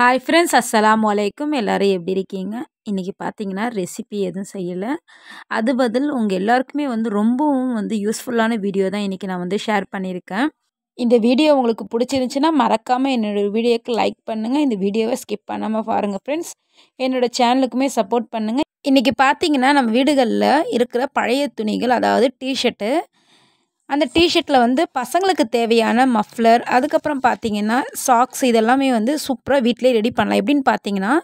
hi friends அஸ்லாம் வலைக்கும் எல்லோரும் எப்படி இருக்கீங்க இன்றைக்கி பார்த்தீங்கன்னா ரெசிபி எதுவும் செய்யலை அது பதில் உங்கள் எல்லாருக்குமே வந்து ரொம்பவும் வந்து யூஸ்ஃபுல்லான வீடியோ தான் இன்றைக்கி நான் வந்து ஷேர் பண்ணியிருக்கேன் இந்த வீடியோ உங்களுக்கு பிடிச்சிருந்துச்சின்னா மறக்காமல் என்னோடய வீடியோக்கு லைக் பண்ணுங்கள் இந்த வீடியோவை ஸ்கிப் பண்ணாமல் பாருங்கள் ஃப்ரெண்ட்ஸ் என்னோடய சேனலுக்குமே சப்போர்ட் பண்ணுங்கள் இன்றைக்கி பார்த்தீங்கன்னா நம்ம வீடுகளில் இருக்கிற பழைய துணிகள் அதாவது டிஷர்ட்டு அந்த டிஷர்ட்டில் வந்து பசங்களுக்கு தேவையான மஃப்ளர் அதுக்கப்புறம் பார்த்திங்கன்னா சாக்ஸ் இதெல்லாமே வந்து சூப்பராக வீட்டிலே ரெடி பண்ணலாம் எப்படின்னு பார்த்தீங்கன்னா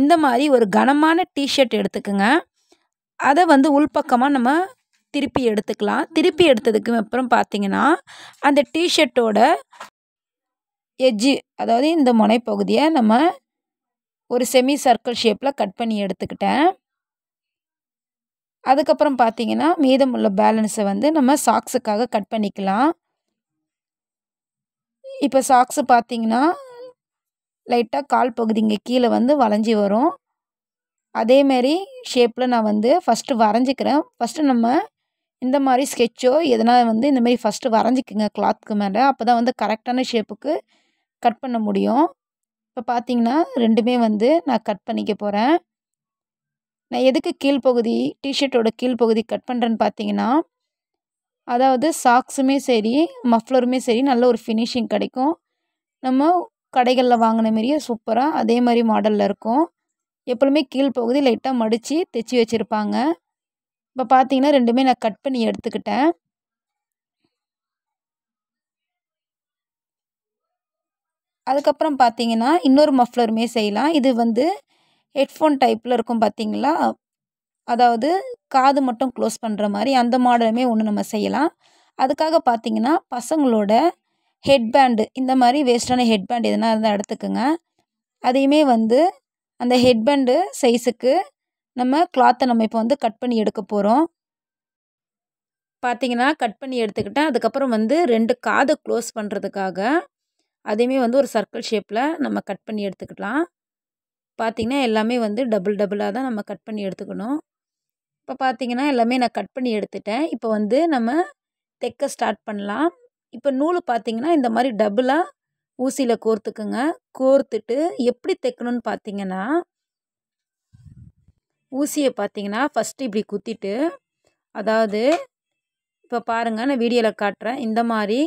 இந்த மாதிரி ஒரு கனமான டிஷர்ட் எடுத்துக்கோங்க அதை வந்து உள்பக்கமாக நம்ம திருப்பி எடுத்துக்கலாம் திருப்பி எடுத்ததுக்கு அப்புறம் பார்த்திங்கன்னா அந்த டிஷர்ட்டோட எஜ்ஜு அதாவது இந்த முனைப்பகுதியை நம்ம ஒரு செமி சர்க்கிள் ஷேப்பில் கட் பண்ணி எடுத்துக்கிட்டேன் அதுக்கப்புறம் பார்த்தீங்கன்னா மீதம் உள்ள பேலன்ஸை வந்து நம்ம சாக்ஸுக்காக கட் பண்ணிக்கலாம் இப்போ சாக்ஸு பார்த்தீங்கன்னா லைட்டாக கால் பகுதி இங்கே கீழே வந்து வளைஞ்சி வரும் அதேமாரி ஷேப்பில் நான் வந்து ஃபஸ்ட்டு வரைஞ்சிக்கிறேன் ஃபஸ்ட்டு நம்ம இந்த மாதிரி ஸ்கெட்சோ எதனா வந்து இந்தமாரி ஃபஸ்ட்டு வரைஞ்சிக்குங்க கிளாத்துக்கு மேலே அப்போ தான் வந்து கரெக்டான ஷேப்புக்கு கட் பண்ண முடியும் இப்போ பார்த்தீங்கன்னா ரெண்டுமே வந்து நான் கட் பண்ணிக்க போகிறேன் நான் எதுக்கு கீழ்ப்பகுதி டிஷர்ட்டோட கீழ்ப்பகுதி கட் பண்ணுறேன்னு பார்த்தீங்கன்னா அதாவது சாக்ஸுமே சரி மஃப்ளருமே சரி நல்ல ஒரு ஃபினிஷிங் கிடைக்கும் நம்ம கடைகளில் வாங்கின மாரியே சூப்பராக அதே மாதிரி மாடலில் இருக்கும் எப்பொழுதுமே கீழ்ப்பகுதி லைட்டாக மடித்து தைச்சி வச்சுருப்பாங்க இப்போ பார்த்தீங்கன்னா ரெண்டுமே நான் கட் பண்ணி எடுத்துக்கிட்டேன் அதுக்கப்புறம் பார்த்தீங்கன்னா இன்னொரு மஃப்ளருமே செய்யலாம் இது வந்து ஹெட்ஃபோன் டைப்பில் இருக்கும் பார்த்தீங்களா அதாவது காது மட்டும் க்ளோஸ் பண்ணுற மாதிரி அந்த மாடலுமே ஒன்று நம்ம செய்யலாம் அதுக்காக பார்த்தீங்கன்னா பசங்களோட ஹெட்பேண்டு இந்த மாதிரி வேஸ்டான ஹெட்பேண்ட் எதனா இருந்தால் எடுத்துக்கோங்க அதையுமே வந்து அந்த ஹெட்பேண்டு சைஸுக்கு நம்ம கிளாத்தை நம்ம இப்போ வந்து கட் பண்ணி எடுக்க போகிறோம் பார்த்தீங்கன்னா கட் பண்ணி எடுத்துக்கிட்டேன் அதுக்கப்புறம் வந்து ரெண்டு காதை க்ளோஸ் பண்ணுறதுக்காக அதையுமே வந்து ஒரு சர்க்கிள் ஷேப்பில் நம்ம கட் பண்ணி எடுத்துக்கலாம் பார்த்திங்கன்னா எல்லாமே வந்து டபுள் டபுளாக தான் நம்ம கட் பண்ணி எடுத்துக்கணும் இப்போ பார்த்திங்கன்னா எல்லாமே நான் கட் பண்ணி எடுத்துட்டேன் இப்போ வந்து நம்ம தைக்க ஸ்டார்ட் பண்ணலாம் இப்போ நூல் பார்த்திங்கன்னா இந்த மாதிரி டபுளாக ஊசியில் கோர்த்துக்குங்க கோர்த்துட்டு எப்படி தைக்கணும்னு பார்த்திங்கன்னா ஊசியை பார்த்திங்கன்னா ஃபஸ்ட்டு இப்படி குத்திட்டு அதாவது இப்போ பாருங்கள் நான் வீடியோவில் காட்டுறேன் இந்த மாதிரி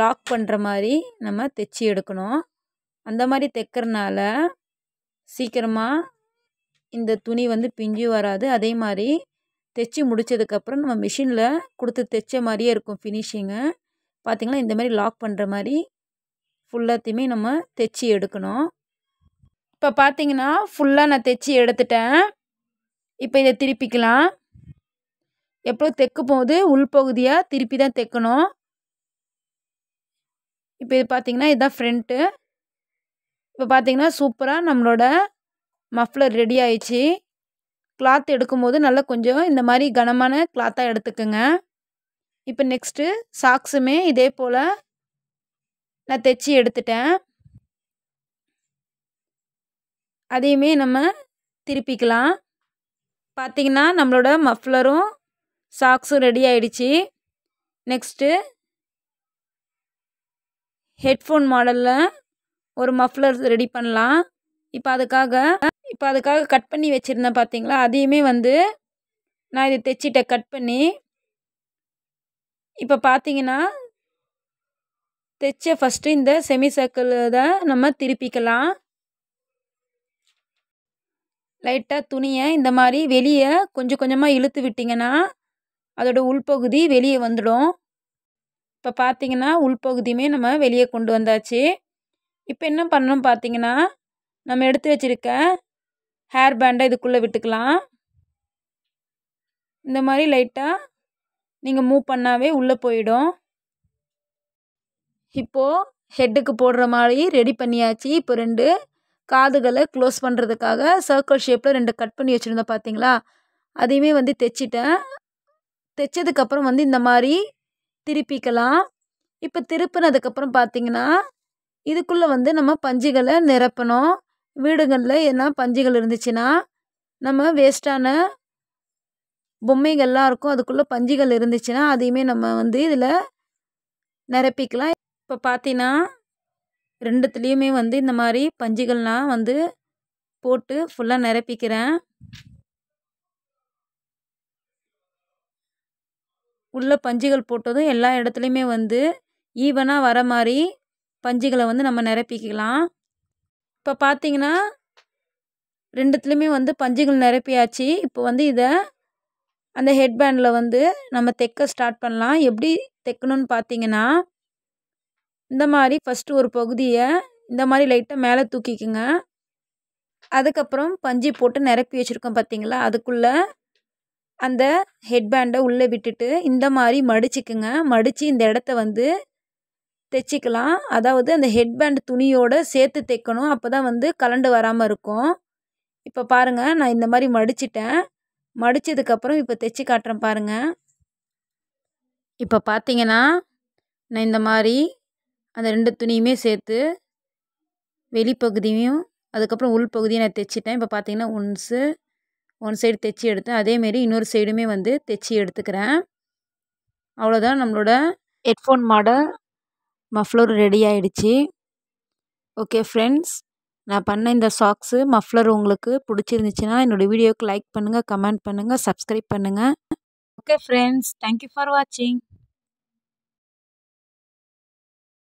லாக் பண்ணுற மாதிரி நம்ம தைச்சி எடுக்கணும் அந்த மாதிரி தைக்கிறனால சீக்கிரமாக இந்த துணி வந்து பிஞ்சு வராது அதே மாதிரி தைச்சி முடித்ததுக்கப்புறம் நம்ம மிஷினில் கொடுத்து தைச்ச மாதிரியே இருக்கும் ஃபினிஷிங்கு பார்த்திங்கன்னா இந்த மாதிரி லாக் பண்ணுற மாதிரி ஃபுல்லாத்தையுமே நம்ம தைச்சி எடுக்கணும் இப்போ பார்த்திங்கன்னா ஃபுல்லாக நான் தைச்சி எடுத்துட்டேன் இப்போ இதை திருப்பிக்கலாம் எப்போ தைக்கும் போது உள்பகுதியாக திருப்பி தான் தைக்கணும் இப்போ இது பார்த்திங்கன்னா இதுதான் ஃப்ரண்ட்டு இப்போ பார்த்தீங்கன்னா சூப்பராக நம்மளோட மஃப்ளர் ரெடி ஆயிடுச்சு கிளாத் எடுக்கும்போது நல்லா கொஞ்சம் இந்த மாதிரி கனமான கிளாத்தாக எடுத்துக்கோங்க இப்போ நெக்ஸ்ட்டு சாக்ஸுமே இதே போல் நான் தைச்சி எடுத்துட்டேன் அதையுமே நம்ம திருப்பிக்கலாம் பார்த்திங்கன்னா நம்மளோட மஃப்ளரும் சாக்ஸும் ரெடி ஆயிடுச்சு நெக்ஸ்ட்டு ஹெட்ஃபோன் மாடலில் ஒரு மஃப்ளர் ரெடி பண்ணலாம் இப்போ அதுக்காக இப்போ அதுக்காக கட் பண்ணி வச்சுருந்தேன் பார்த்தீங்களா அதையுமே வந்து நான் இதை தைச்சிட்டேன் கட் பண்ணி இப்போ பார்த்தீங்கன்னா தைச்ச ஃபஸ்ட்டு இந்த செமி சர்க்கிளில் தான் நம்ம திருப்பிக்கலாம் லைட்டாக துணியை இந்த மாதிரி வெளியே கொஞ்சம் கொஞ்சமாக இழுத்து விட்டிங்கன்னா அதோடய உள்பகுதி வெளியே வந்துடும் இப்போ பார்த்திங்கன்னா உள்பகுதியுமே நம்ம வெளியே கொண்டு வந்தாச்சு இப்போ என்ன பண்ணணும் பார்த்தீங்கன்னா நம்ம எடுத்து வச்சுருக்க ஹேர் பேண்டை இதுக்குள்ளே விட்டுக்கலாம் இந்த மாதிரி லைட்டாக நீங்கள் மூவ் பண்ணாவே உள்ளே போயிடும் இப்போது ஹெட்டுக்கு போடுற மாதிரி ரெடி பண்ணியாச்சு இப்போ ரெண்டு காதுகளை க்ளோஸ் பண்ணுறதுக்காக சர்க்கிள் ஷேப்பில் ரெண்டு கட் பண்ணி வச்சுருந்தேன் பார்த்தீங்களா அதையுமே வந்து தைச்சிட்டேன் தைச்சதுக்கப்புறம் வந்து இந்த மாதிரி திருப்பிக்கலாம் இப்போ திருப்பினதுக்கப்புறம் பார்த்தீங்கன்னா இதுக்குள்ளே வந்து நம்ம பஞ்சுகளை நிரப்பணும் வீடுகளில் என்ன பஞ்சுகள் இருந்துச்சுன்னா நம்ம வேஸ்ட்டான பொம்மைகள்லாம் இருக்கும் அதுக்குள்ளே பஞ்சிகள் இருந்துச்சுன்னா அதையுமே நம்ம வந்து இதில் நிரப்பிக்கலாம் இப்போ பார்த்தீங்கன்னா ரெண்டுத்துலேயுமே வந்து இந்த மாதிரி பஞ்சுகள்லாம் வந்து போட்டு ஃபுல்லாக நிரப்பிக்கிறேன் உள்ள பஞ்சிகள் போட்டதும் எல்லா இடத்துலையுமே வந்து ஈவனாக வர மாதிரி பஞ்சுகளை வந்து நம்ம நிரப்பிக்கலாம் இப்போ பார்த்தீங்கன்னா ரெண்டுத்துலேயுமே வந்து பஞ்சுகள் நிரப்பியாச்சு இப்போ வந்து இதை அந்த ஹெட்பேண்டில் வந்து நம்ம தைக்க ஸ்டார்ட் பண்ணலாம் எப்படி தைக்கணும்னு பார்த்தீங்கன்னா இந்த மாதிரி ஃபஸ்ட்டு ஒரு பகுதியை இந்த மாதிரி லைட்டாக மேலே தூக்கிக்குங்க அதுக்கப்புறம் பஞ்சு போட்டு நிரப்பி வச்சுருக்கோம் பார்த்தீங்களா அதுக்குள்ளே அந்த ஹெட்பேண்டை உள்ளே விட்டுட்டு இந்த மாதிரி மடிச்சுக்குங்க மடித்து இந்த இடத்த வந்து தைச்சிக்கலாம் அதாவது அந்த ஹெட் பேண்ட் துணியோடு சேர்த்து தைக்கணும் அப்போ தான் வந்து கலண்டு வராமல் இருக்கும் இப்போ பாருங்கள் நான் இந்த மாதிரி மடிச்சிட்டேன் மடித்ததுக்கப்புறம் இப்போ தைச்சி காட்டுறேன் பாருங்கள் இப்போ பார்த்தீங்கன்னா நான் இந்த மாதிரி அந்த ரெண்டு துணியுமே சேர்த்து வெளிப்பகுதியும் அதுக்கப்புறம் உள்பகுதியும் நான் தைச்சிட்டேன் இப்போ பார்த்தீங்கன்னா ஒன்ஸு ஒன் சைடு தைச்சி எடுத்தேன் அதேமாரி இன்னொரு சைடுமே வந்து தைச்சி எடுத்துக்கிறேன் அவ்வளோதான் நம்மளோட ஹெட்ஃபோன் மாடல் மஃப்ளர் ரெடி ஆகிடுச்சி ஓகே ஃப்ரெண்ட்ஸ் நான் பண்ண இந்த சாக்ஸு மஃப்ளர் உங்களுக்கு பிடிச்சிருந்துச்சின்னா என்னோடய வீடியோவுக்கு லைக் பண்ணுங்கள் கமெண்ட் பண்ணுங்கள் சப்ஸ்கிரைப் பண்ணுங்கள் ஓகே ஃப்ரெண்ட்ஸ் தேங்க்யூ ஃபார் வாட்சிங்